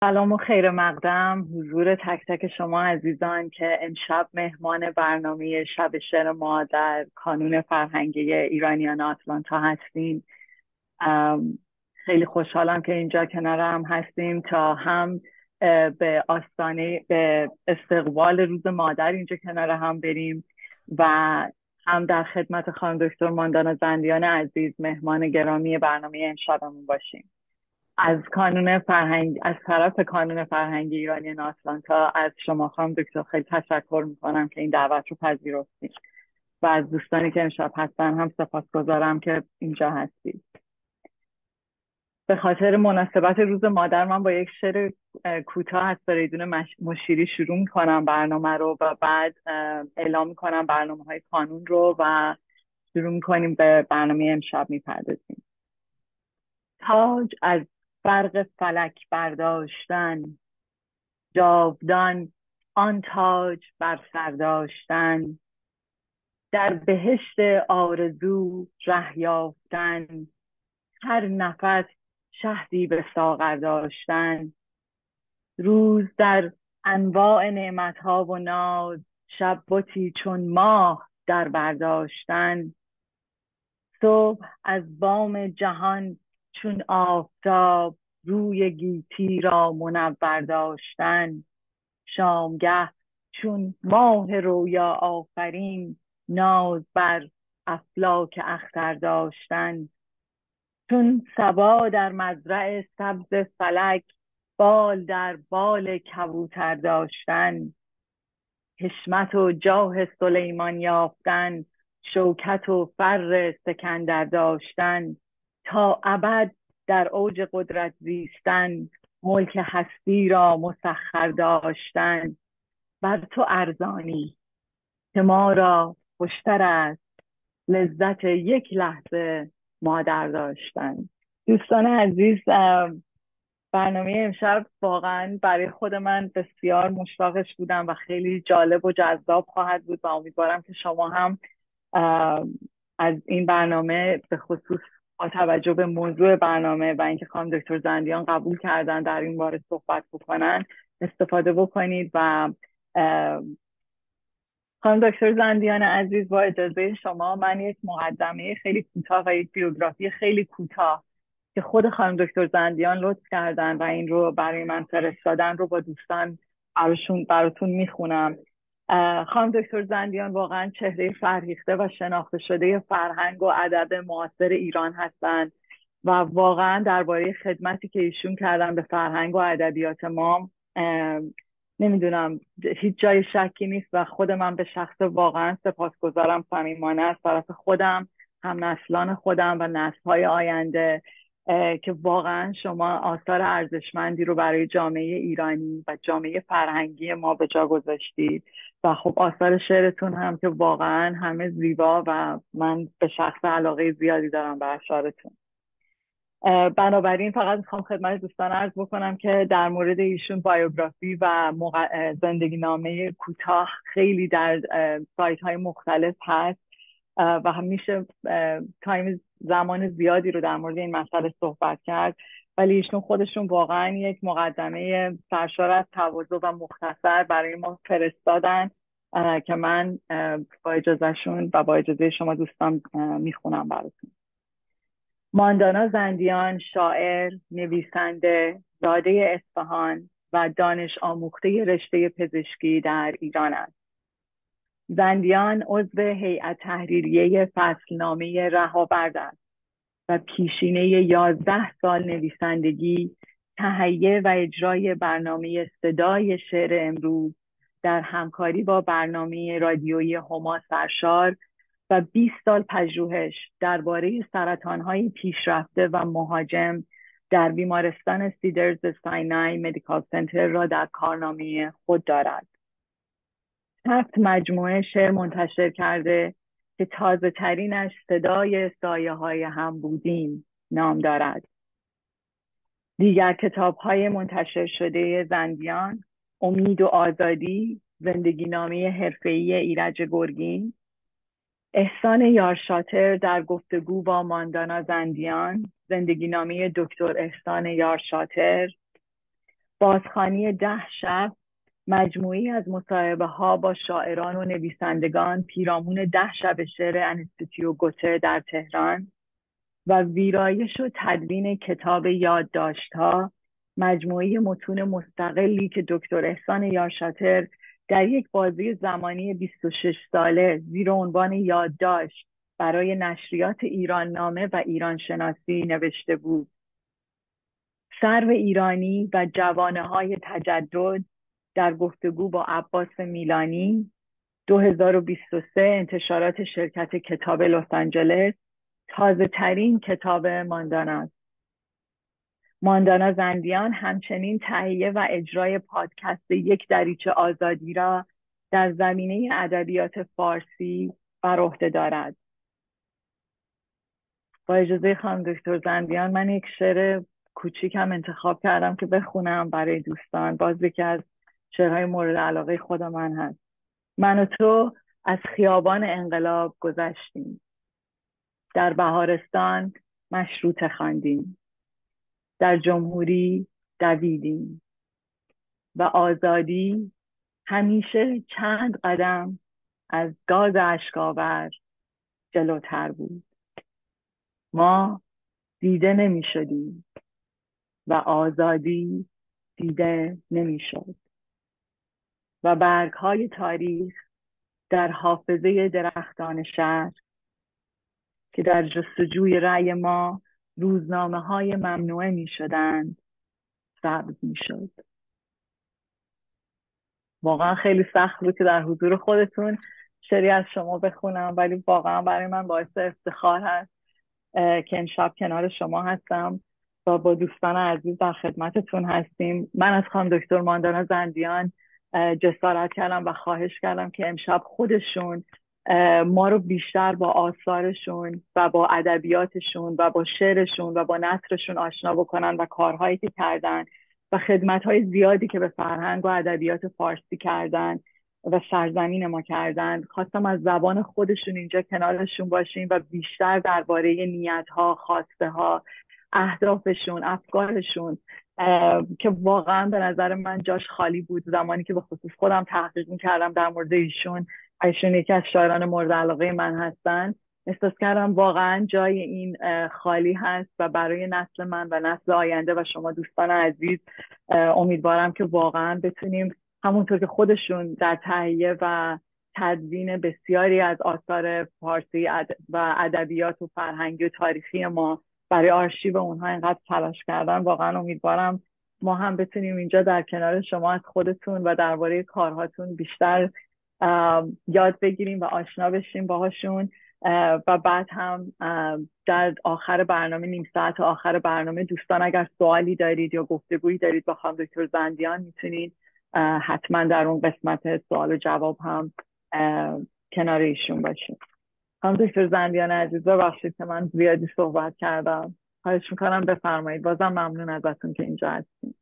سلام و خیر مقدم حضور تک تک شما عزیزان که امشب مهمان برنامه شب شعر ما در کانون فرهنگی ایرانیان آتلانتا هستیم خیلی خوشحالم که اینجا کنار هم هستیم تا هم به آستانه به استقبال روز مادر اینجا کنار هم بریم و هم در خدمت خانم دکتر ماندانا زندیان عزیز مهمان گرامی برنامه امشبمون باشیم از کانون فرهنگ از طرف کانون فرهنگ ایرانی آتلانتا از شما خانم دکتر خیلی تشکر میکنم که این دعوت رو پذیرفتید و از دوستانی که امشب هستن هم گذارم که اینجا هستید به خاطر مناسبت روز مادر من با یک شعر کوتاه از فریدون مشیری شروع میکنم برنامه رو و بعد اعلام میکنم برنامه های کانون رو و شروع میکنیم به برنامه امشب میپردازیم تاج از برق فلک برداشتن جاودان آن تاج بر سر داشتن در بهشت آرزو ره یافتن هر نفس شهدی به ساغر داشتن روز در انواع نعمتها و ناز شب بتی چون ماه در برداشتن صبح از بام جهان چون آفتاب روی گیتی را منور داشتن شامگه چون ماه رویا آفرین ناز بر افلاک اختر داشتن چون سبا در مزرع سبز فلک بال در بال کبوتر داشتن حشمت و جاه سلیمان یافتن شوکت و فر سکندر داشتن تا ابد در اوج قدرت زیستن ملک هستی را مسخر داشتن بر تو ارزانی که ما را خوشتر است لذت یک لحظه مادر داشتن دوستان عزیز برنامه امشب واقعا برای خود من بسیار مشتاقش بودم و خیلی جالب و جذاب خواهد بود و امیدوارم که شما هم از این برنامه به خصوص با توجه به موضوع برنامه و اینکه خانم دکتر زندیان قبول کردن در این باره صحبت بکنن استفاده بکنید و خانم دکتر زندیان عزیز با اجازه شما من یک مقدمه خیلی کوتاه و یک بیوگرافی خیلی کوتاه که خود خانم دکتر زندیان لطف کردن و این رو برای من فرستادن رو با دوستان براتون میخونم خانم دکتر زندیان واقعا چهره فرهیخته و شناخته شده فرهنگ و ادب معاصر ایران هستند و واقعا درباره خدمتی که ایشون کردن به فرهنگ و ادبیات ما نمیدونم هیچ جای شکی نیست و خود من به شخص واقعا سپاسگزارم صمیمانه از طرف خودم هم نسلان خودم و های آینده که واقعا شما آثار ارزشمندی رو برای جامعه ایرانی و جامعه فرهنگی ما به جا گذاشتید و خب آثار شعرتون هم که واقعا همه زیبا و من به شخص علاقه زیادی دارم به اشارتون بنابراین فقط میخوام خدمت دوستان عرض بکنم که در مورد ایشون بایوگرافی و زندگی نامه کوتاه خیلی در سایت های مختلف هست و همیشه میشه تایم زمان زیادی رو در مورد این مسئله صحبت کرد ولی ایشون خودشون واقعا یک مقدمه سرشار از تواضع و مختصر برای ما فرستادن که من با اجازهشون و با اجازه شما دوستان میخونم براتون ماندانا زندیان شاعر نویسنده زاده اصفهان و دانش آموخته رشته پزشکی در ایران است زندیان عضو هیئت تحریریه فصلنامه رهاورد است و پیشینه یازده سال نویسندگی تهیه و اجرای برنامه صدای شعر امروز در همکاری با برنامه رادیویی هما سرشار و 20 سال پژوهش درباره سرطان‌های پیشرفته و مهاجم در بیمارستان سیدرز ساینای مدیکال سنتر را در کارنامه خود دارد. هفت مجموعه شعر منتشر کرده که تازه ترینش صدای سایه های هم بودیم نام دارد دیگر کتاب های منتشر شده زندیان امید و آزادی زندگی نامه حرفه‌ای ایرج گرگین احسان یارشاتر در گفتگو با ماندانا زندیان زندگی نامه دکتر احسان یارشاتر بازخانی ده شب مجموعی از مصاحبه ها با شاعران و نویسندگان پیرامون ده شب شعر انستیتیو گوته در تهران و ویرایش و تدوین کتاب ها مجموعه متون مستقلی که دکتر احسان یارشاتر در یک بازی زمانی 26 ساله زیر عنوان یادداشت برای نشریات ایران نامه و ایران شناسی نوشته بود. سرو ایرانی و جوانه های تجدد در گفتگو با عباس میلانی 2023 انتشارات شرکت کتاب لس آنجلس تازه ترین کتاب ماندانا ماندانا زندیان همچنین تهیه و اجرای پادکست یک دریچه آزادی را در زمینه ادبیات فارسی بر عهده دارد با اجازه خانم دکتر زندیان من یک شعر کوچیکم انتخاب کردم که بخونم برای دوستان باز یکی از شعرهای مورد علاقه خود من هست من و تو از خیابان انقلاب گذشتیم در بهارستان مشروط خواندیم در جمهوری دویدیم و آزادی همیشه چند قدم از گاز اشکاور جلوتر بود ما دیده نمی شدیم و آزادی دیده نمی شد و برگهای تاریخ در حافظه درختان شهر که در جستجوی رأی ما روزنامه های ممنوعه می شدند سبز می واقعا خیلی سخت بود که در حضور خودتون شری از شما بخونم ولی واقعا برای من باعث افتخار هست که امشب کنار شما هستم و با دوستان عزیز در خدمتتون هستیم من از خانم دکتر ماندانا زندیان جسارت کردم و خواهش کردم که امشب خودشون ما رو بیشتر با آثارشون و با ادبیاتشون و با شعرشون و با نثرشون آشنا بکنن و کارهایی که کردن و خدمتهای زیادی که به فرهنگ و ادبیات فارسی کردن و سرزمین ما کردن خواستم از زبان خودشون اینجا کنارشون باشیم و بیشتر درباره نیتها، خواسته‌ها، ها اهدافشون افکارشون که واقعا به نظر من جاش خالی بود زمانی که به خصوص خودم تحقیق کردم در مورد ایشون ایشون یکی از شاعران مورد علاقه من هستن احساس کردم واقعا جای این خالی هست و برای نسل من و نسل آینده و شما دوستان عزیز امیدوارم که واقعا بتونیم همونطور که خودشون در تهیه و تدوین بسیاری از آثار فارسی و ادبیات و فرهنگی و تاریخی ما برای آرشیو اونها اینقدر تلاش کردن واقعا امیدوارم ما هم بتونیم اینجا در کنار شما از خودتون و درباره کارهاتون بیشتر یاد بگیریم و آشنا بشیم باهاشون و بعد هم در آخر برنامه نیم ساعت آخر برنامه دوستان اگر سوالی دارید یا گفتگویی دارید با خانم دکتر زندیان میتونید حتما در اون قسمت سوال و جواب هم کنار ایشون باشید خانم دکتر زندیان عزیز که من زیادی صحبت کردم خواهش میکنم بفرمایید بازم ممنون ازتون که اینجا هستیم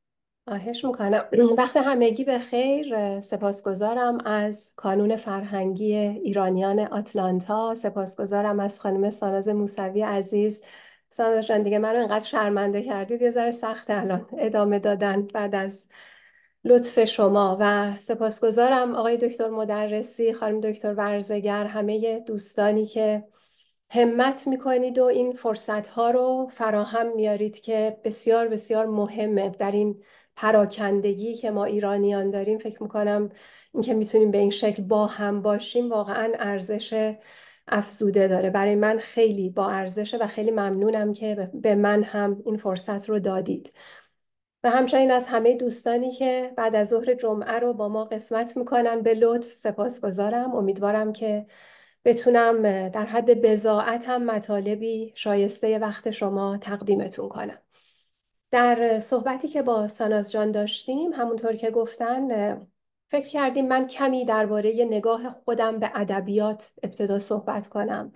آهش میکنم وقت همگی به خیر سپاسگزارم از کانون فرهنگی ایرانیان آتلانتا سپاسگزارم از خانم ساناز موسوی عزیز ساناز جان دیگه منو اینقدر شرمنده کردید یه ذره سخت الان ادامه دادن بعد از لطف شما و سپاسگزارم آقای دکتر مدرسی خانم دکتر ورزگر همه دوستانی که همت میکنید و این فرصت ها رو فراهم میارید که بسیار بسیار مهمه در این پراکندگی که ما ایرانیان داریم فکر میکنم اینکه میتونیم به این شکل با هم باشیم واقعا ارزش افزوده داره برای من خیلی با ارزشه و خیلی ممنونم که به من هم این فرصت رو دادید و همچنین از همه دوستانی که بعد از ظهر جمعه رو با ما قسمت میکنن به لطف سپاس گذارم. امیدوارم که بتونم در حد بزاعتم مطالبی شایسته وقت شما تقدیمتون کنم در صحبتی که با ساناز جان داشتیم همونطور که گفتن فکر کردیم من کمی درباره نگاه خودم به ادبیات ابتدا صحبت کنم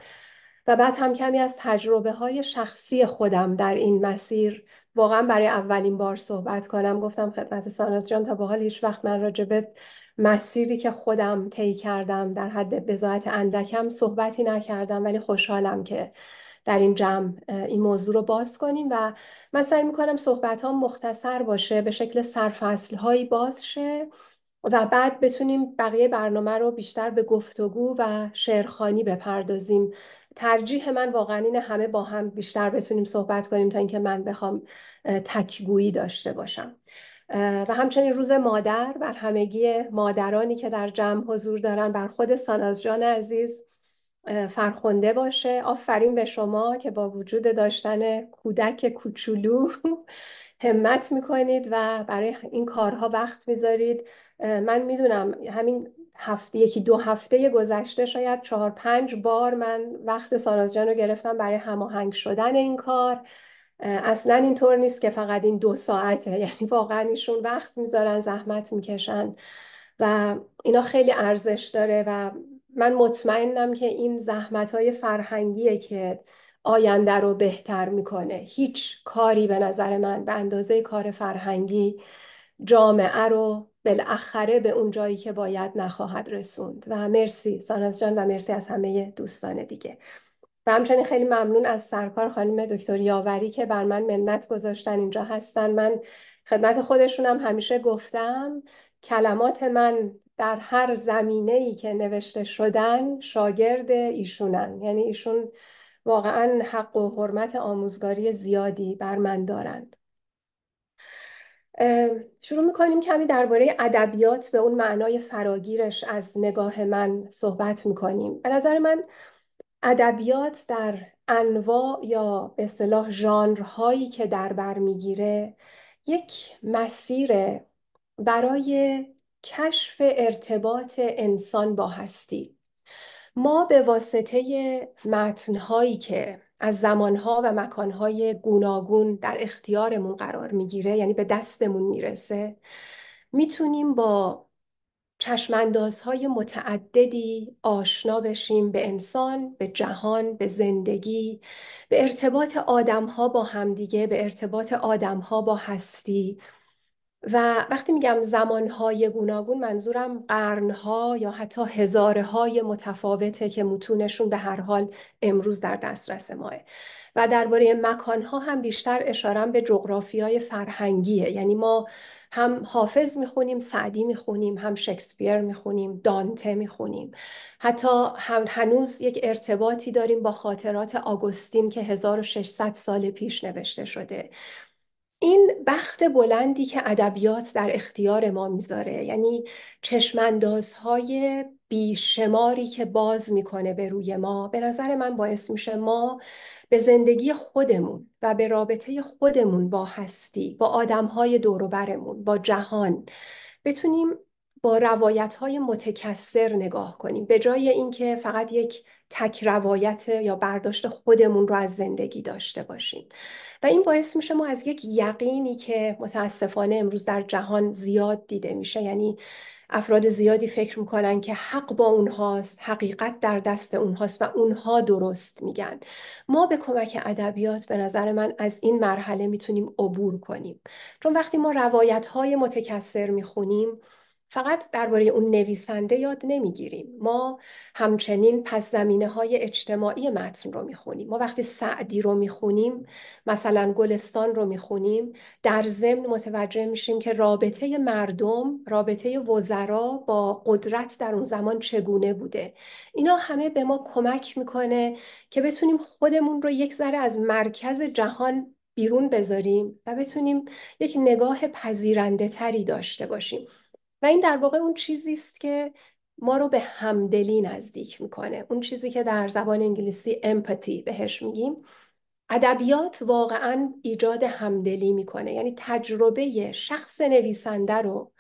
و بعد هم کمی از تجربه های شخصی خودم در این مسیر واقعا برای اولین بار صحبت کنم گفتم خدمت ساناز جان تا به حال هیچ وقت من راجبه مسیری که خودم طی کردم در حد بزاعت اندکم صحبتی نکردم ولی خوشحالم که در این جمع این موضوع رو باز کنیم و من سعی میکنم صحبت ها مختصر باشه به شکل سرفصل هایی باز شه و بعد بتونیم بقیه برنامه رو بیشتر به گفتگو و شعرخانی بپردازیم ترجیح من واقعا اینه همه با هم بیشتر بتونیم صحبت کنیم تا اینکه من بخوام تکگویی داشته باشم و همچنین روز مادر بر همگی مادرانی که در جمع حضور دارن بر خود ساناز جان عزیز فرخنده باشه آفرین به شما که با وجود داشتن کودک کوچولو همت میکنید و برای این کارها وقت میذارید من میدونم همین هفته یکی دو هفته گذشته شاید چهار پنج بار من وقت ساناز جان رو گرفتم برای هماهنگ شدن این کار اصلا اینطور نیست که فقط این دو ساعته یعنی واقعا ایشون وقت میذارن زحمت میکشن و اینا خیلی ارزش داره و من مطمئنم که این زحمت های فرهنگیه که آینده رو بهتر میکنه هیچ کاری به نظر من به اندازه کار فرهنگی جامعه رو بالاخره به اون جایی که باید نخواهد رسوند و مرسی سانس جان و مرسی از همه دوستان دیگه و همچنین خیلی ممنون از سرکار خانم دکتر یاوری که بر من منت گذاشتن اینجا هستن من خدمت خودشونم همیشه گفتم کلمات من در هر زمینه ای که نوشته شدن شاگرد ایشونن یعنی ایشون واقعا حق و حرمت آموزگاری زیادی بر من دارند شروع میکنیم کمی درباره ادبیات به اون معنای فراگیرش از نگاه من صحبت میکنیم به نظر من ادبیات در انواع یا به اصطلاح ژانرهایی که در بر میگیره یک مسیر برای کشف ارتباط انسان با هستی ما به واسطه متنهایی که از زمانها و مکانهای گوناگون در اختیارمون قرار میگیره یعنی به دستمون میرسه میتونیم با چشماندازهای متعددی آشنا بشیم به انسان، به جهان، به زندگی، به ارتباط آدمها با همدیگه، به ارتباط آدمها با هستی، و وقتی میگم زمانهای گوناگون منظورم قرنها یا حتی هزارهای متفاوته که متونشون به هر حال امروز در دسترس ماه و درباره مکانها هم بیشتر اشارم به جغرافیای فرهنگیه یعنی ما هم حافظ میخونیم سعدی میخونیم هم شکسپیر میخونیم دانته میخونیم حتی هم هنوز یک ارتباطی داریم با خاطرات آگوستین که 1600 سال پیش نوشته شده این بخت بلندی که ادبیات در اختیار ما میذاره یعنی چشماندازهای بیشماری که باز میکنه به روی ما به نظر من باعث میشه ما به زندگی خودمون و به رابطه خودمون با هستی با آدمهای دوروبرمون با جهان بتونیم با روایت های متکثر نگاه کنیم به جای اینکه فقط یک تک روایت یا برداشت خودمون رو از زندگی داشته باشیم و این باعث میشه ما از یک یقینی که متاسفانه امروز در جهان زیاد دیده میشه یعنی افراد زیادی فکر میکنن که حق با اونهاست حقیقت در دست اونهاست و اونها درست میگن ما به کمک ادبیات به نظر من از این مرحله میتونیم عبور کنیم چون وقتی ما روایت های متکثر میخونیم فقط درباره اون نویسنده یاد نمیگیریم ما همچنین پس زمینه های اجتماعی متن رو میخونیم ما وقتی سعدی رو میخونیم مثلا گلستان رو میخونیم در ضمن متوجه میشیم که رابطه مردم رابطه وزرا با قدرت در اون زمان چگونه بوده اینا همه به ما کمک میکنه که بتونیم خودمون رو یک ذره از مرکز جهان بیرون بذاریم و بتونیم یک نگاه پذیرنده تری داشته باشیم و این در واقع اون چیزی است که ما رو به همدلی نزدیک میکنه اون چیزی که در زبان انگلیسی امپاتی بهش میگیم ادبیات واقعا ایجاد همدلی میکنه یعنی تجربه شخص نویسنده رو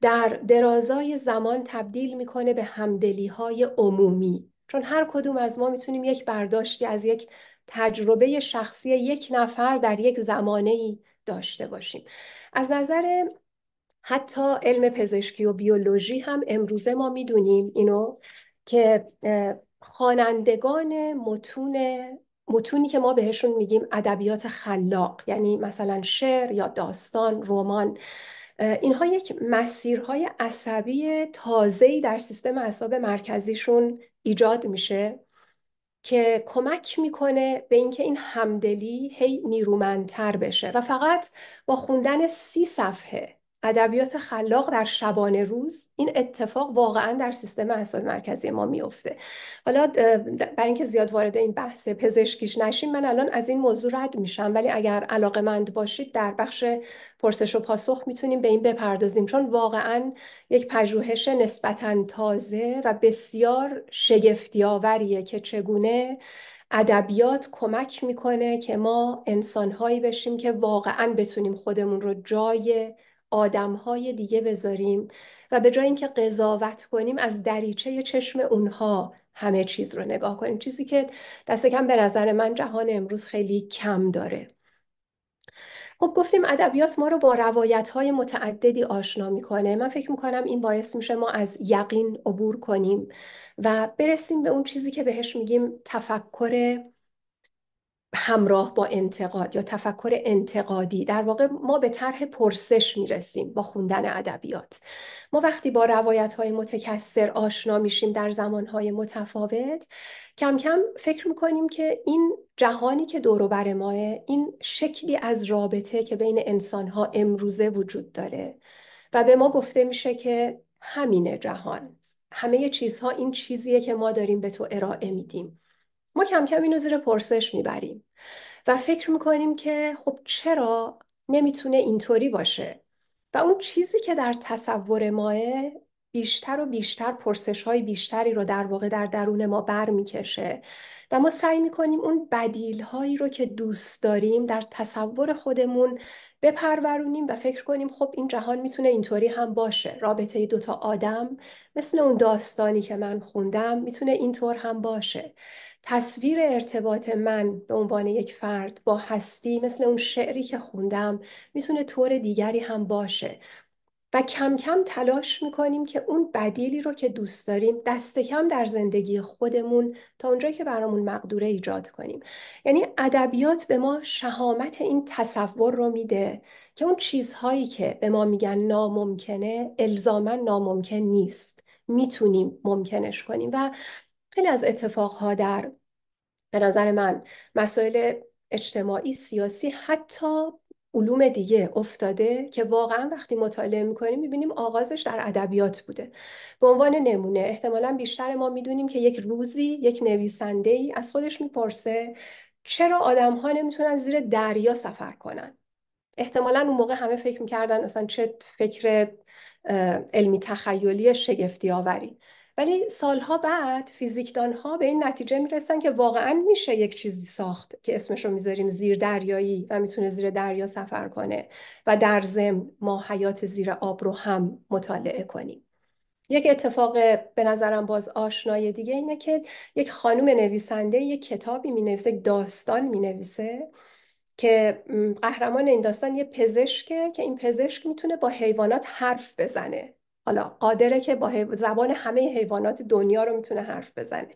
در درازای زمان تبدیل میکنه به همدلی های عمومی چون هر کدوم از ما میتونیم یک برداشتی از یک تجربه شخصی یک نفر در یک زمانه ای داشته باشیم از نظر حتی علم پزشکی و بیولوژی هم امروزه ما میدونیم اینو که خوانندگان متون متونی که ما بهشون میگیم ادبیات خلاق یعنی مثلا شعر یا داستان رمان اینها یک مسیرهای عصبی تازه‌ای در سیستم اعصاب مرکزیشون ایجاد میشه که کمک میکنه به اینکه این همدلی هی نیرومندتر بشه و فقط با خوندن سی صفحه ادبیات خلاق در شبانه روز این اتفاق واقعا در سیستم اعصاب مرکزی ما میفته حالا برای اینکه زیاد وارد این بحث پزشکیش نشیم من الان از این موضوع رد میشم ولی اگر علاقه مند باشید در بخش پرسش و پاسخ میتونیم به این بپردازیم چون واقعا یک پژوهش نسبتا تازه و بسیار شگفتیاوریه که چگونه ادبیات کمک میکنه که ما انسانهایی بشیم که واقعا بتونیم خودمون رو جای های دیگه بذاریم و به جای اینکه قضاوت کنیم از دریچه چشم اونها همه چیز رو نگاه کنیم چیزی که دست کم به نظر من جهان امروز خیلی کم داره خب گفتیم ادبیات ما رو با روایت های متعددی آشنا میکنه من فکر میکنم این باعث میشه ما از یقین عبور کنیم و برسیم به اون چیزی که بهش میگیم تفکر همراه با انتقاد یا تفکر انتقادی در واقع ما به طرح پرسش میرسیم با خوندن ادبیات ما وقتی با روایت های متکثر آشنا میشیم در زمان های متفاوت کم کم فکر میکنیم که این جهانی که دور بر ماه این شکلی از رابطه که بین انسان ها امروزه وجود داره و به ما گفته میشه که همین جهان همه چیزها این چیزیه که ما داریم به تو ارائه میدیم ما کم کم اینو زیر پرسش میبریم و فکر میکنیم که خب چرا نمیتونه اینطوری باشه و اون چیزی که در تصور ماه بیشتر و بیشتر پرسش های بیشتری رو در واقع در درون ما بر میکشه و ما سعی میکنیم اون بدیل هایی رو که دوست داریم در تصور خودمون بپرورونیم و فکر کنیم خب این جهان میتونه اینطوری هم باشه رابطه دوتا آدم مثل اون داستانی که من خوندم میتونه اینطور هم باشه تصویر ارتباط من به عنوان یک فرد با هستی مثل اون شعری که خوندم میتونه طور دیگری هم باشه و کم کم تلاش میکنیم که اون بدیلی رو که دوست داریم دست کم در زندگی خودمون تا اونجایی که برامون مقدوره ایجاد کنیم یعنی ادبیات به ما شهامت این تصور رو میده که اون چیزهایی که به ما میگن ناممکنه الزاما ناممکن نیست میتونیم ممکنش کنیم و خیلی از اتفاقها در به نظر من مسائل اجتماعی سیاسی حتی علوم دیگه افتاده که واقعا وقتی مطالعه میکنیم میبینیم آغازش در ادبیات بوده به عنوان نمونه احتمالا بیشتر ما میدونیم که یک روزی یک نویسنده ای از خودش میپرسه چرا آدم ها نمیتونن زیر دریا سفر کنن احتمالا اون موقع همه فکر میکردن اصلا چه فکر علمی تخیلی شگفتی آوری ولی سالها بعد فیزیکدان ها به این نتیجه میرسن که واقعا میشه یک چیزی ساخت که اسمش رو میذاریم زیر دریایی و میتونه زیر دریا سفر کنه و در ضمن ما حیات زیر آب رو هم مطالعه کنیم یک اتفاق به نظرم باز آشنای دیگه اینه که یک خانم نویسنده یک کتابی می نویسه یک داستان می نویسه که قهرمان این داستان یه پزشکه که این پزشک میتونه با حیوانات حرف بزنه حالا قادره که با زبان همه حیوانات دنیا رو میتونه حرف بزنه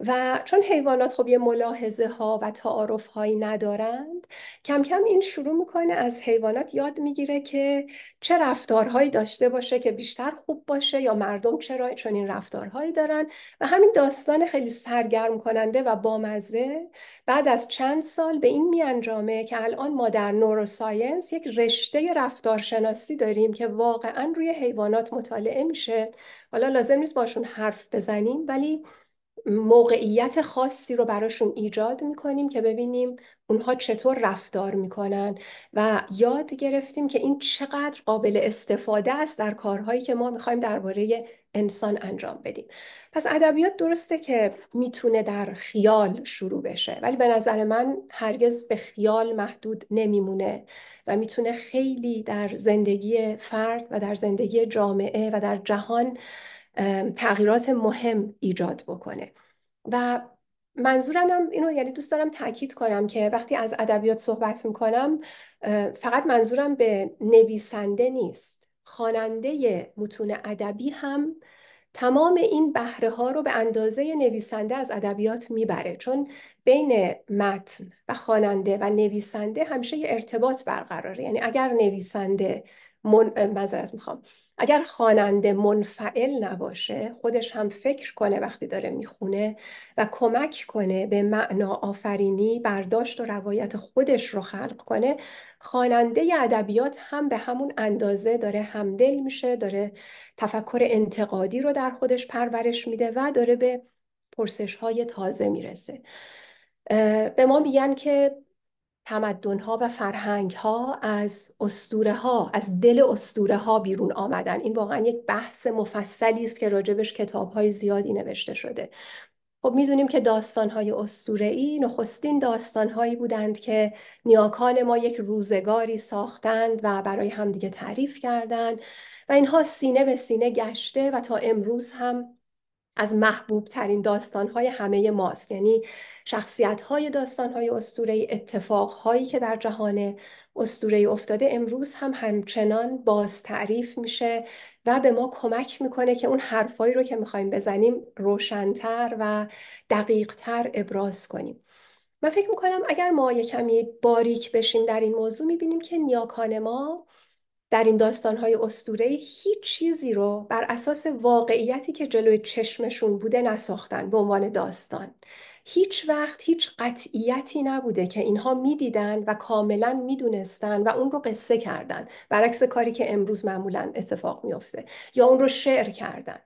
و چون حیوانات خب یه ملاحظه ها و تعارف هایی ندارند کم کم این شروع میکنه از حیوانات یاد میگیره که چه رفتارهایی داشته باشه که بیشتر خوب باشه یا مردم چرا چون این رفتارهایی دارن و همین داستان خیلی سرگرم کننده و بامزه بعد از چند سال به این میانجامه که الان ما در نوروساینس یک رشته رفتارشناسی داریم که واقعا روی حیوانات مطالعه میشه حالا لازم نیست باشون حرف بزنیم ولی موقعیت خاصی رو براشون ایجاد میکنیم که ببینیم اونها چطور رفتار میکنن و یاد گرفتیم که این چقدر قابل استفاده است در کارهایی که ما میخوایم درباره انسان انجام بدیم پس ادبیات درسته که میتونه در خیال شروع بشه ولی به نظر من هرگز به خیال محدود نمیمونه و میتونه خیلی در زندگی فرد و در زندگی جامعه و در جهان تغییرات مهم ایجاد بکنه و منظورم هم اینو یعنی دوست دارم تاکید کنم که وقتی از ادبیات صحبت میکنم فقط منظورم به نویسنده نیست خواننده متون ادبی هم تمام این بهره ها رو به اندازه نویسنده از ادبیات میبره چون بین متن و خواننده و نویسنده همیشه یه ارتباط برقراره یعنی اگر نویسنده من... میخوام اگر خواننده منفعل نباشه خودش هم فکر کنه وقتی داره میخونه و کمک کنه به معنا آفرینی برداشت و روایت خودش رو خلق کنه خواننده ادبیات هم به همون اندازه داره همدل میشه داره تفکر انتقادی رو در خودش پرورش میده و داره به پرسش های تازه میرسه به ما میگن که تمدن ها و فرهنگ ها از استوره ها از دل استوره ها بیرون آمدن این واقعا یک بحث مفصلی است که راجبش کتاب های زیادی نوشته شده خب میدونیم که داستان های ای نخستین داستان هایی بودند که نیاکان ما یک روزگاری ساختند و برای همدیگه تعریف کردند و اینها سینه به سینه گشته و تا امروز هم از محبوب ترین داستان های همه ماست یعنی شخصیت های داستان های اسطوره اتفاق هایی که در جهان اسطوره افتاده امروز هم همچنان باز تعریف میشه و به ما کمک میکنه که اون حرفایی رو که میخوایم بزنیم روشنتر و دقیقتر ابراز کنیم من فکر میکنم اگر ما یه کمی باریک بشیم در این موضوع میبینیم که نیاکان ما در این داستانهای اسطوره‌ای هیچ چیزی رو بر اساس واقعیتی که جلوی چشمشون بوده نساختن به عنوان داستان هیچ وقت هیچ قطعیتی نبوده که اینها میدیدن و کاملا میدونستن و اون رو قصه کردن برعکس کاری که امروز معمولا اتفاق میافته یا اون رو شعر کردن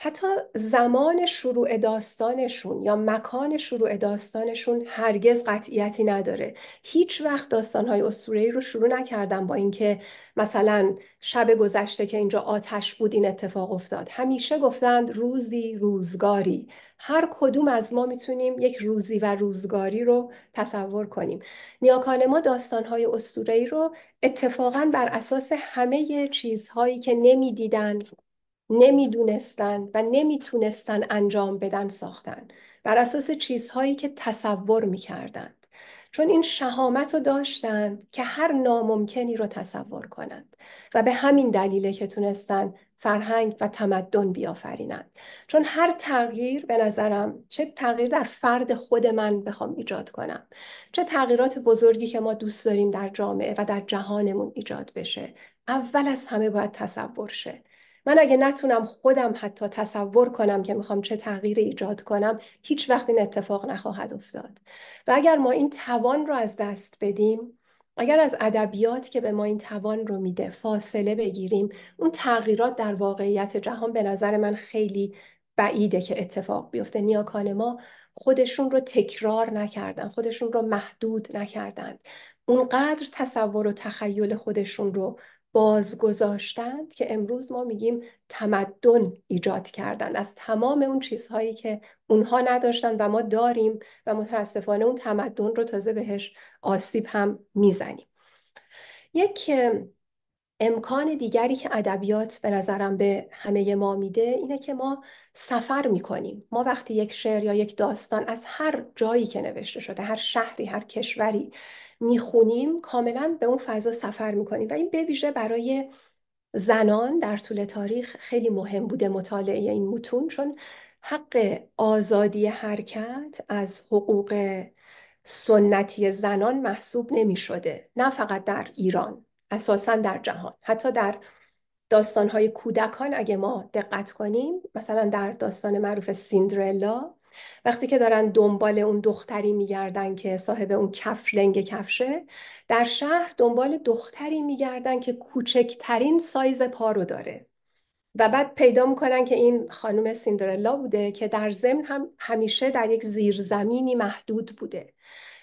حتی زمان شروع داستانشون یا مکان شروع داستانشون هرگز قطعیتی نداره هیچ وقت داستانهای اسطوره‌ای رو شروع نکردم با اینکه مثلا شب گذشته که اینجا آتش بود این اتفاق افتاد همیشه گفتند روزی روزگاری هر کدوم از ما میتونیم یک روزی و روزگاری رو تصور کنیم نیاکان ما داستانهای اسطوره‌ای رو اتفاقا بر اساس همه چیزهایی که نمیدیدن نمیدونستن و نمیتونستن انجام بدن ساختن بر اساس چیزهایی که تصور میکردند چون این شهامت رو داشتند که هر ناممکنی رو تصور کنند و به همین دلیله که تونستن فرهنگ و تمدن بیافرینند چون هر تغییر به نظرم چه تغییر در فرد خود من بخوام ایجاد کنم چه تغییرات بزرگی که ما دوست داریم در جامعه و در جهانمون ایجاد بشه اول از همه باید تصور شه من اگه نتونم خودم حتی تصور کنم که میخوام چه تغییری ایجاد کنم هیچ وقت این اتفاق نخواهد افتاد و اگر ما این توان رو از دست بدیم اگر از ادبیات که به ما این توان رو میده فاصله بگیریم اون تغییرات در واقعیت جهان به نظر من خیلی بعیده که اتفاق بیفته نیاکان ما خودشون رو تکرار نکردن خودشون رو محدود نکردند اونقدر تصور و تخیل خودشون رو بازگذاشتند که امروز ما میگیم تمدن ایجاد کردند از تمام اون چیزهایی که اونها نداشتن و ما داریم و متاسفانه اون تمدن رو تازه بهش آسیب هم میزنیم یک امکان دیگری که ادبیات به نظرم به همه ما میده اینه که ما سفر میکنیم ما وقتی یک شعر یا یک داستان از هر جایی که نوشته شده هر شهری هر کشوری میخونیم کاملا به اون فضا سفر میکنیم و این به ویژه برای زنان در طول تاریخ خیلی مهم بوده مطالعه این متون چون حق آزادی حرکت از حقوق سنتی زنان محسوب نمی شده نه فقط در ایران اساسا در جهان حتی در داستانهای کودکان اگه ما دقت کنیم مثلا در داستان معروف سیندرلا وقتی که دارن دنبال اون دختری میگردن که صاحب اون کف لنگ کفشه در شهر دنبال دختری میگردن که کوچکترین سایز پا رو داره و بعد پیدا میکنن که این خانم سیندرلا بوده که در ضمن هم همیشه در یک زیرزمینی محدود بوده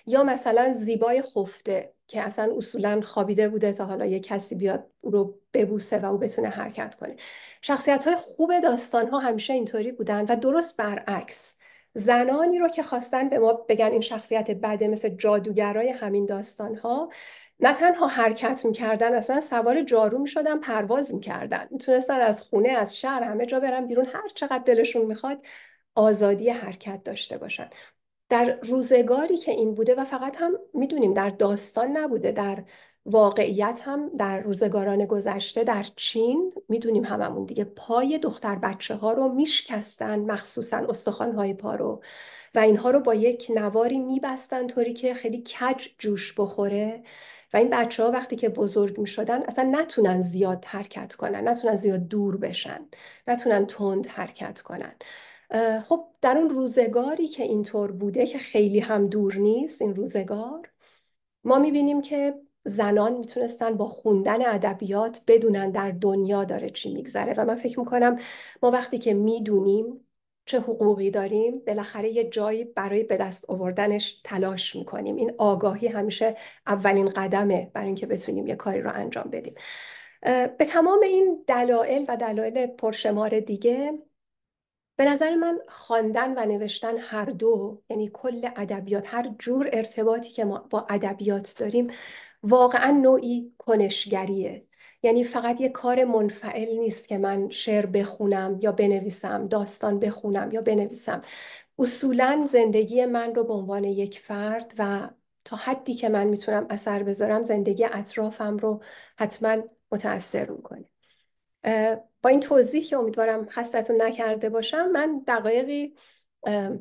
یا مثلا زیبای خفته که اصلا اصولا خوابیده بوده تا حالا یه کسی بیاد او رو ببوسه و او بتونه حرکت کنه شخصیت های خوب داستان ها همیشه اینطوری بودن و درست برعکس زنانی رو که خواستن به ما بگن این شخصیت بده مثل جادوگرای همین داستان ها نه تنها حرکت میکردن اصلا سوار جارو میشدن پرواز میکردن میتونستن از خونه از شهر همه جا برن بیرون هر چقدر دلشون میخواد آزادی حرکت داشته باشن در روزگاری که این بوده و فقط هم میدونیم در داستان نبوده در واقعیت هم در روزگاران گذشته در چین میدونیم هممون دیگه پای دختر بچه ها رو میشکستن مخصوصا استخوان های پا رو و اینها رو با یک نواری میبستن طوری که خیلی کج جوش بخوره و این بچه ها وقتی که بزرگ می شدن اصلا نتونن زیاد حرکت کنن نتونن زیاد دور بشن نتونن تند حرکت کنن خب در اون روزگاری که اینطور بوده که خیلی هم دور نیست این روزگار ما می بینیم که زنان میتونستن با خوندن ادبیات بدونن در دنیا داره چی میگذره و من فکر میکنم ما وقتی که میدونیم چه حقوقی داریم بالاخره یه جایی برای به دست آوردنش تلاش میکنیم این آگاهی همیشه اولین قدمه برای اینکه بتونیم یه کاری رو انجام بدیم به تمام این دلایل و دلایل پرشمار دیگه به نظر من خواندن و نوشتن هر دو یعنی کل ادبیات هر جور ارتباطی که ما با ادبیات داریم واقعا نوعی کنشگریه یعنی فقط یه کار منفعل نیست که من شعر بخونم یا بنویسم داستان بخونم یا بنویسم اصولا زندگی من رو به عنوان یک فرد و تا حدی که من میتونم اثر بذارم زندگی اطرافم رو حتما متاثر میکنه با این توضیح که امیدوارم خستتون نکرده باشم من دقایقی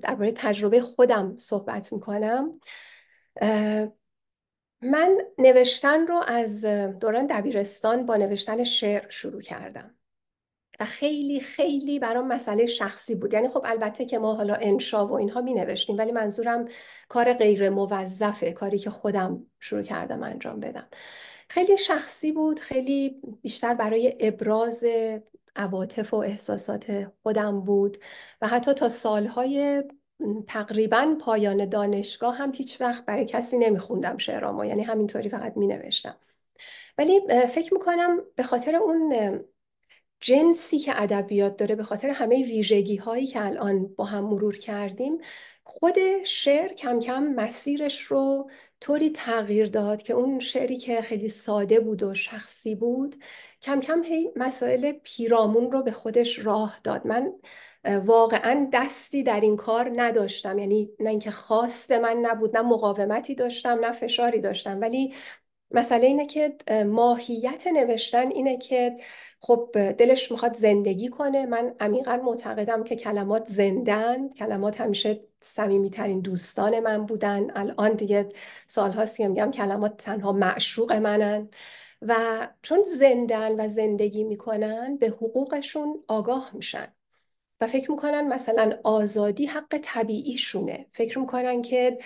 درباره تجربه خودم صحبت میکنم من نوشتن رو از دوران دبیرستان با نوشتن شعر شروع کردم و خیلی خیلی برام مسئله شخصی بود یعنی خب البته که ما حالا انشا و اینها می نوشتیم ولی منظورم کار غیر موظفه کاری که خودم شروع کردم انجام بدم خیلی شخصی بود خیلی بیشتر برای ابراز عواطف و احساسات خودم بود و حتی تا سالهای تقریبا پایان دانشگاه هم هیچ وقت برای کسی نمیخوندم شعرامو یعنی همینطوری فقط مینوشتم ولی فکر میکنم به خاطر اون جنسی که ادبیات داره به خاطر همه ویژگی هایی که الان با هم مرور کردیم خود شعر کم کم مسیرش رو طوری تغییر داد که اون شعری که خیلی ساده بود و شخصی بود کم کم هی مسائل پیرامون رو به خودش راه داد من واقعا دستی در این کار نداشتم یعنی نه اینکه خواست من نبود نه مقاومتی داشتم نه فشاری داشتم ولی مسئله اینه که ماهیت نوشتن اینه که خب دلش میخواد زندگی کنه من عمیقا معتقدم که کلمات زندن کلمات همیشه صمیمیترین دوستان من بودن الان دیگه سالهاست که میگم کلمات تنها معشوق منن و چون زندن و زندگی میکنن به حقوقشون آگاه میشن فکر میکنن مثلا آزادی حق طبیعیشونه فکر میکنن که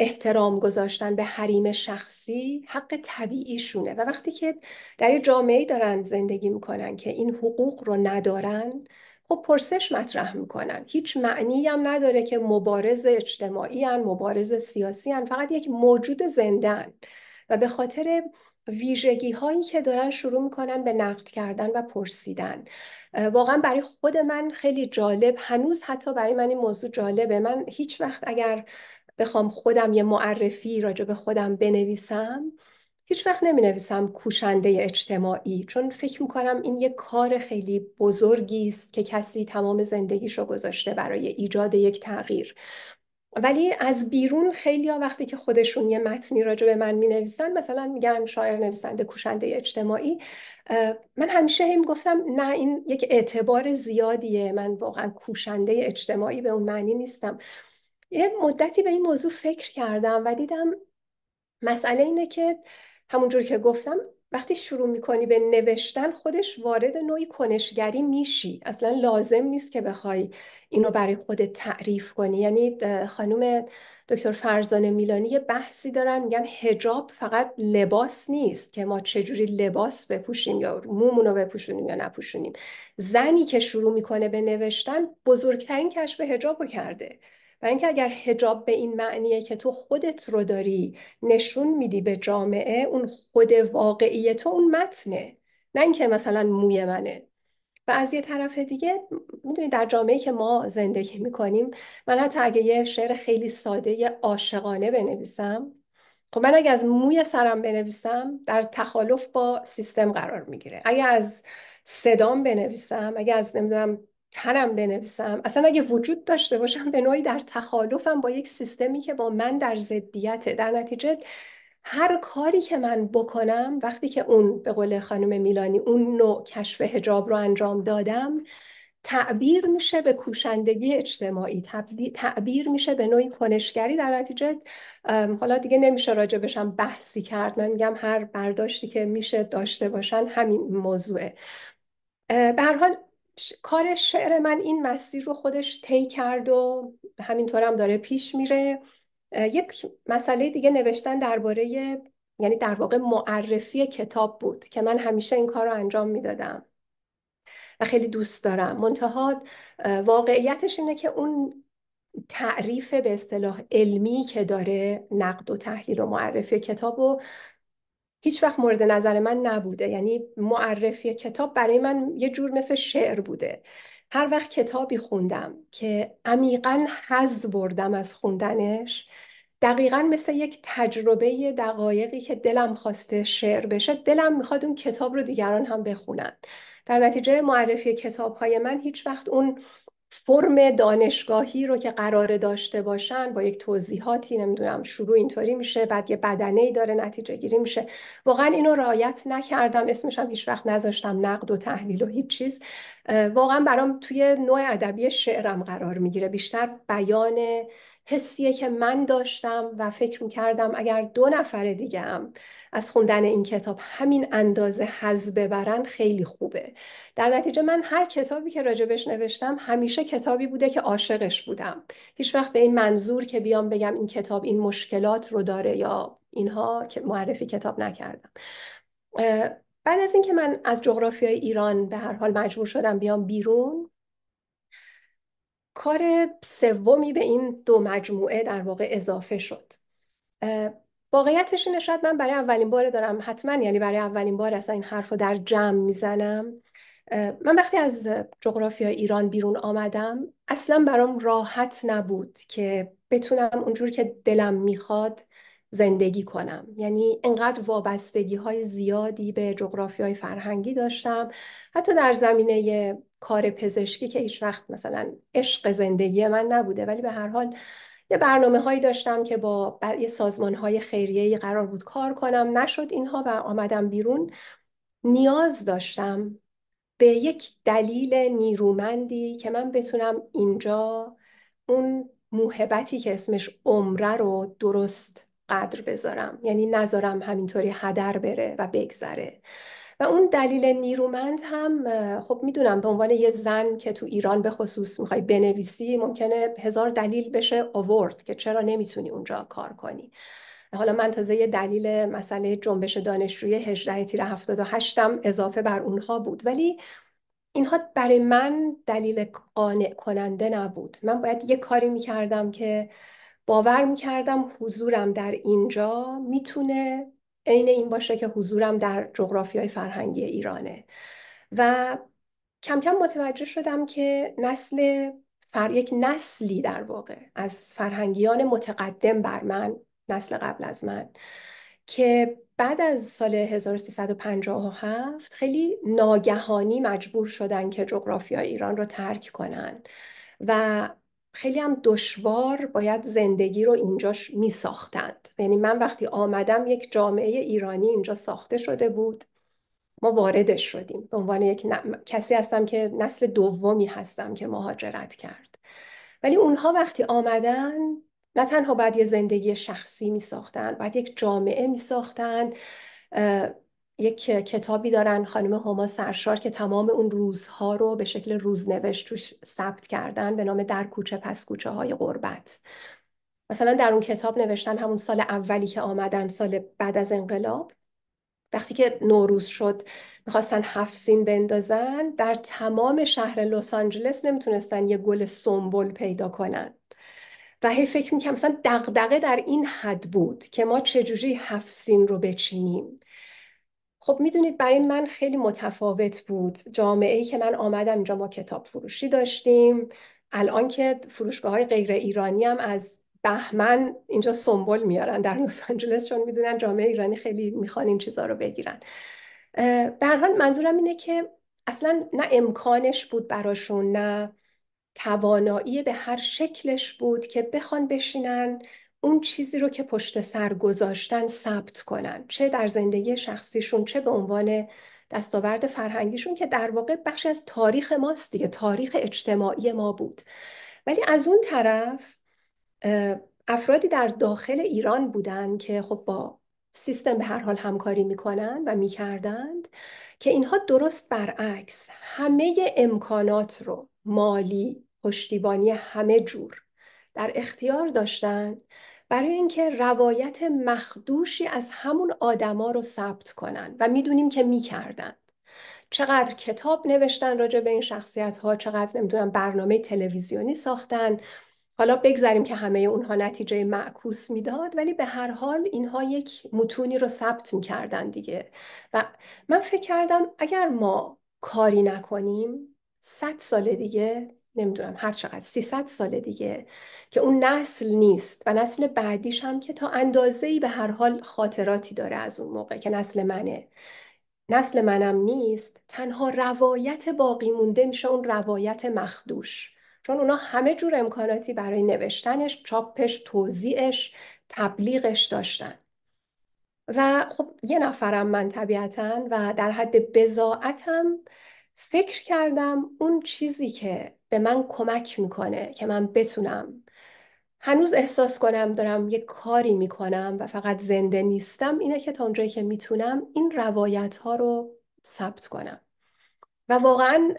احترام گذاشتن به حریم شخصی حق طبیعیشونه و وقتی که در یه جامعه دارن زندگی میکنن که این حقوق رو ندارن خب پرسش مطرح میکنن هیچ معنی هم نداره که مبارز اجتماعی هن، مبارز سیاسی هن، فقط یک موجود زندن و به خاطر ویژگی هایی که دارن شروع میکنن به نقد کردن و پرسیدن واقعا برای خود من خیلی جالب هنوز حتی برای من این موضوع جالبه من هیچ وقت اگر بخوام خودم یه معرفی راجع به خودم بنویسم هیچ وقت نمی نویسم کوشنده اجتماعی چون فکر می این یه کار خیلی بزرگی است که کسی تمام زندگیش رو گذاشته برای ایجاد یک تغییر ولی از بیرون خیلی ها وقتی که خودشون یه متنی راجع به من می نویسن مثلا میگن شاعر نویسنده کوشنده اجتماعی من همیشه هم گفتم نه این یک اعتبار زیادیه من واقعا کوشنده اجتماعی به اون معنی نیستم یه مدتی به این موضوع فکر کردم و دیدم مسئله اینه که همونجور که گفتم وقتی شروع میکنی به نوشتن خودش وارد نوعی کنشگری میشی اصلا لازم نیست که بخوای اینو برای خودت تعریف کنی یعنی خانم دکتر فرزانه میلانی یه بحثی دارن میگن هجاب فقط لباس نیست که ما چجوری لباس بپوشیم یا مومون رو بپوشونیم یا نپوشونیم زنی که شروع میکنه به نوشتن بزرگترین کشف هجاب رو کرده برای اینکه اگر هجاب به این معنیه که تو خودت رو داری نشون میدی به جامعه اون خود واقعی تو اون متنه نه اینکه مثلا موی منه و از یه طرف دیگه میدونی در جامعه که ما زندگی میکنیم من حتی اگه یه شعر خیلی ساده عاشقانه بنویسم خب من اگه از موی سرم بنویسم در تخالف با سیستم قرار میگیره اگه از صدام بنویسم اگه از نمیدونم تنم بنویسم اصلا اگه وجود داشته باشم به نوعی در تخالفم با یک سیستمی که با من در ضدیته در نتیجه هر کاری که من بکنم وقتی که اون به قول خانم میلانی اون نوع کشف هجاب رو انجام دادم تعبیر میشه به کوشندگی اجتماعی تعبیر میشه به نوعی کنشگری در نتیجه حالا دیگه نمیشه بشم بحثی کرد من میگم هر برداشتی که میشه داشته باشن همین موضوعه به حال کار شعر من این مسیر رو خودش طی کرد و همینطورم هم داره پیش میره یک مسئله دیگه نوشتن درباره یعنی در واقع معرفی کتاب بود که من همیشه این کار رو انجام میدادم و خیلی دوست دارم منتها واقعیتش اینه که اون تعریف به اصطلاح علمی که داره نقد و تحلیل و معرفی کتاب و هیچ وقت مورد نظر من نبوده یعنی معرفی کتاب برای من یه جور مثل شعر بوده هر وقت کتابی خوندم که عمیقا حز بردم از خوندنش دقیقا مثل یک تجربه دقایقی که دلم خواسته شعر بشه دلم میخواد اون کتاب رو دیگران هم بخونن در نتیجه معرفی کتاب های من هیچ وقت اون فرم دانشگاهی رو که قرار داشته باشن با یک توضیحاتی نمیدونم شروع اینطوری میشه بعد یه بدنه ای داره نتیجه گیری میشه واقعا اینو رعایت نکردم اسمش هم هیچ وقت نذاشتم نقد و تحلیل و هیچ چیز واقعا برام توی نوع ادبی شعرم قرار میگیره بیشتر بیان حسیه که من داشتم و فکر میکردم اگر دو نفر دیگه هم از خوندن این کتاب همین اندازه حز ببرن خیلی خوبه در نتیجه من هر کتابی که راجبش نوشتم همیشه کتابی بوده که عاشقش بودم هیچ وقت به این منظور که بیام بگم این کتاب این مشکلات رو داره یا اینها که معرفی کتاب نکردم بعد از اینکه من از جغرافیای ایران به هر حال مجبور شدم بیام بیرون کار سومی به این دو مجموعه در واقع اضافه شد واقعیتش اینه شاید من برای اولین بار دارم حتما یعنی برای اولین بار اصلا این حرف رو در جمع میزنم من وقتی از جغرافیا ایران بیرون آمدم اصلا برام راحت نبود که بتونم اونجور که دلم میخواد زندگی کنم یعنی انقدر وابستگی های زیادی به جغرافی های فرهنگی داشتم حتی در زمینه کار پزشکی که هیچ وقت مثلا عشق زندگی من نبوده ولی به هر حال یه برنامه هایی داشتم که با یه سازمان های خیریه قرار بود کار کنم نشد اینها و آمدم بیرون نیاز داشتم به یک دلیل نیرومندی که من بتونم اینجا اون موهبتی که اسمش عمره رو درست قدر بذارم یعنی نذارم همینطوری هدر بره و بگذره اون دلیل نیرومند هم خب میدونم به عنوان یه زن که تو ایران به خصوص میخوای بنویسی ممکنه هزار دلیل بشه آورد که چرا نمیتونی اونجا کار کنی حالا من تازه یه دلیل مسئله جنبش دانشجوی 18 تیر 78 هم اضافه بر اونها بود ولی اینها برای من دلیل قانع کننده نبود من باید یه کاری میکردم که باور میکردم حضورم در اینجا میتونه عین این باشه که حضورم در های فرهنگی ایرانه و کم کم متوجه شدم که نسل یک نسلی در واقع از فرهنگیان متقدم بر من نسل قبل از من که بعد از سال 1357 خیلی ناگهانی مجبور شدن که جغرافیای ایران رو ترک کنن و خیلی هم دشوار باید زندگی رو اینجا می ساختند یعنی من وقتی آمدم یک جامعه ایرانی اینجا ساخته شده بود ما واردش شدیم به عنوان یک کسی هستم که نسل دومی هستم که مهاجرت کرد ولی اونها وقتی آمدن نه تنها باید یه زندگی شخصی می ساختن باید یک جامعه می ساختن یک کتابی دارن خانم هما سرشار که تمام اون روزها رو به شکل روزنوشت توش ثبت کردن به نام در کوچه پس کوچه های غربت مثلا در اون کتاب نوشتن همون سال اولی که آمدن سال بعد از انقلاب وقتی که نوروز شد میخواستن هفت سین بندازن در تمام شهر لس آنجلس نمیتونستن یه گل سنبل پیدا کنن و هی فکر میکنم مثلا دقدقه در این حد بود که ما چجوری هفت سین رو بچینیم خب میدونید برای من خیلی متفاوت بود جامعه ای که من آمدم اینجا ما کتاب فروشی داشتیم الان که فروشگاه های غیر ایرانی هم از بهمن اینجا سنبول میارن در لس آنجلس چون میدونن جامعه ایرانی خیلی میخوان این چیزا رو بگیرن به حال منظورم اینه که اصلا نه امکانش بود براشون نه توانایی به هر شکلش بود که بخوان بشینن اون چیزی رو که پشت سر گذاشتن ثبت کنن چه در زندگی شخصیشون چه به عنوان دستاورد فرهنگیشون که در واقع بخشی از تاریخ ماست دیگه تاریخ اجتماعی ما بود ولی از اون طرف افرادی در داخل ایران بودن که خب با سیستم به هر حال همکاری میکنن و میکردند که اینها درست برعکس همه امکانات رو مالی پشتیبانی همه جور در اختیار داشتن برای اینکه روایت مخدوشی از همون آدما رو ثبت کنن و میدونیم که میکردن چقدر کتاب نوشتن راجع به این شخصیت ها چقدر نمیدونم برنامه تلویزیونی ساختن حالا بگذاریم که همه اونها نتیجه معکوس میداد ولی به هر حال اینها یک متونی رو ثبت میکردن دیگه و من فکر کردم اگر ما کاری نکنیم صد سال دیگه نمیدونم هر چقدر 300 سال دیگه که اون نسل نیست و نسل بعدیش هم که تا اندازه ای به هر حال خاطراتی داره از اون موقع که نسل منه نسل منم نیست تنها روایت باقی مونده میشه اون روایت مخدوش چون اونا همه جور امکاناتی برای نوشتنش، چاپش، توضیعش تبلیغش داشتن و خب یه نفرم من طبیعتا و در حد بزاعتم فکر کردم اون چیزی که به من کمک میکنه که من بتونم هنوز احساس کنم دارم یه کاری میکنم و فقط زنده نیستم اینه که تا اونجایی که میتونم این روایت ها رو ثبت کنم و واقعا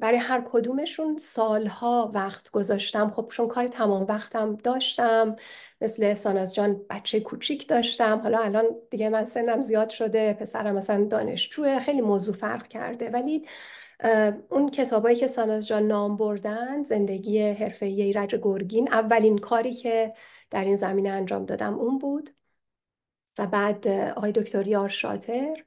برای هر کدومشون سالها وقت گذاشتم خب چون کار تمام وقتم داشتم مثل از جان بچه کوچیک داشتم حالا الان دیگه من سنم زیاد شده پسرم مثلا دانشجوه خیلی موضوع فرق کرده ولی اون کتابایی که ساناز جان نام بردن زندگی حرفه‌ای ایرج گرگین اولین کاری که در این زمینه انجام دادم اون بود و بعد آقای دکتر یار شاتر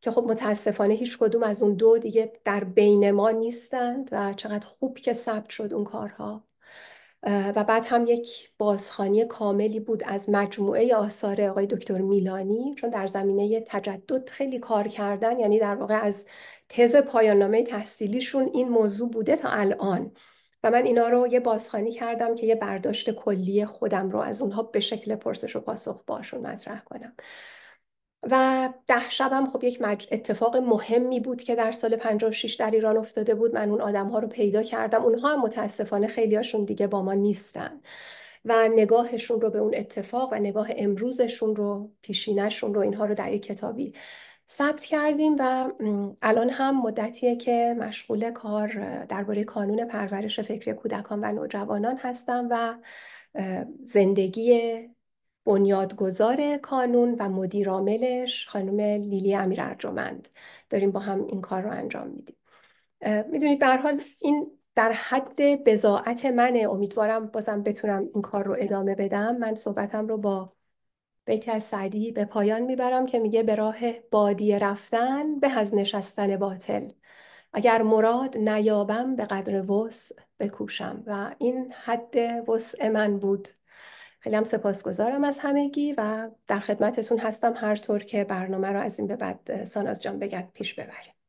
که خب متاسفانه هیچ کدوم از اون دو دیگه در بین ما نیستند و چقدر خوب که ثبت شد اون کارها و بعد هم یک بازخانی کاملی بود از مجموعه آثار آقای دکتر میلانی چون در زمینه تجدد خیلی کار کردن یعنی در واقع از تز پایاننامه تحصیلیشون این موضوع بوده تا الان و من اینا رو یه بازخوانی کردم که یه برداشت کلی خودم رو از اونها به شکل پرسش و پاسخ باشون مطرح کنم و ده شبم خب یک اتفاق مهمی بود که در سال 56 در ایران افتاده بود من اون آدم ها رو پیدا کردم اونها هم متاسفانه هاشون دیگه با ما نیستن و نگاهشون رو به اون اتفاق و نگاه امروزشون رو پیشینشون رو اینها رو در یک کتابی ثبت کردیم و الان هم مدتیه که مشغول کار درباره کانون پرورش فکری کودکان و نوجوانان هستم و زندگی بنیادگذار کانون و مدیراملش خانم لیلی امیر ارجمند داریم با هم این کار رو انجام میدیم میدونید به حال این در حد بزاعت منه امیدوارم بازم بتونم این کار رو ادامه بدم من صحبتم رو با بیتی از سعدی به پایان میبرم که میگه به راه بادی رفتن به از نشستن باطل اگر مراد نیابم به قدر وسع بکوشم و این حد وسع من بود خیلی هم سپاسگزارم از همگی و در خدمتتون هستم هر طور که برنامه رو از این به بعد ساناز جان بگد پیش ببریم